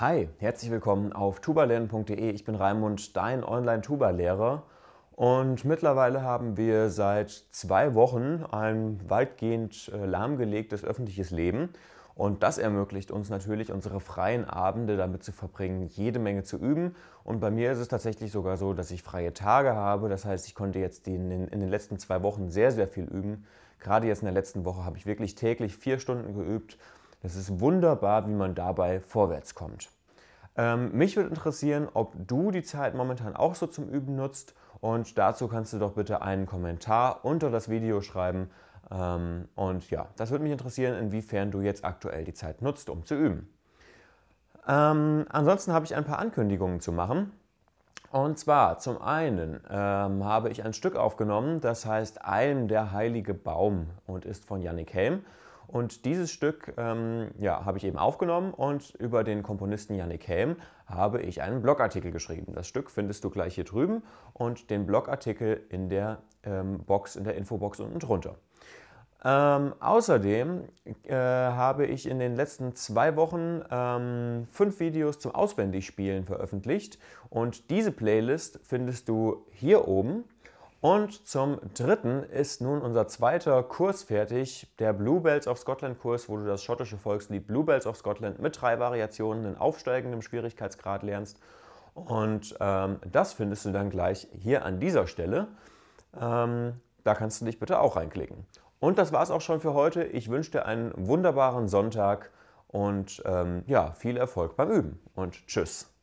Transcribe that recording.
Hi, herzlich willkommen auf tubalernen.de. Ich bin Raimund, dein Online-Tuba-Lehrer. Und mittlerweile haben wir seit zwei Wochen ein weitgehend äh, lahmgelegtes öffentliches Leben. Und das ermöglicht uns natürlich, unsere freien Abende damit zu verbringen, jede Menge zu üben. Und bei mir ist es tatsächlich sogar so, dass ich freie Tage habe. Das heißt, ich konnte jetzt in den letzten zwei Wochen sehr, sehr viel üben. Gerade jetzt in der letzten Woche habe ich wirklich täglich vier Stunden geübt. Das ist wunderbar, wie man dabei vorwärts kommt. Ähm, mich würde interessieren, ob du die Zeit momentan auch so zum Üben nutzt und dazu kannst du doch bitte einen Kommentar unter das Video schreiben. Ähm, und ja, das würde mich interessieren, inwiefern du jetzt aktuell die Zeit nutzt, um zu üben. Ähm, ansonsten habe ich ein paar Ankündigungen zu machen. Und zwar zum einen ähm, habe ich ein Stück aufgenommen, das heißt Alm der heilige Baum und ist von Yannick Helm. Und dieses Stück ähm, ja, habe ich eben aufgenommen und über den Komponisten Yannick Helm habe ich einen Blogartikel geschrieben. Das Stück findest du gleich hier drüben und den Blogartikel in der ähm, Box, in der Infobox unten drunter. Ähm, außerdem äh, habe ich in den letzten zwei Wochen ähm, fünf Videos zum Auswendigspielen veröffentlicht und diese Playlist findest du hier oben und zum dritten ist nun unser zweiter Kurs fertig, der Bluebells of Scotland Kurs, wo du das schottische Volkslied Bluebells of Scotland mit drei Variationen in aufsteigendem Schwierigkeitsgrad lernst. Und ähm, das findest du dann gleich hier an dieser Stelle. Ähm, da kannst du dich bitte auch reinklicken. Und das war es auch schon für heute. Ich wünsche dir einen wunderbaren Sonntag und ähm, ja, viel Erfolg beim Üben und tschüss.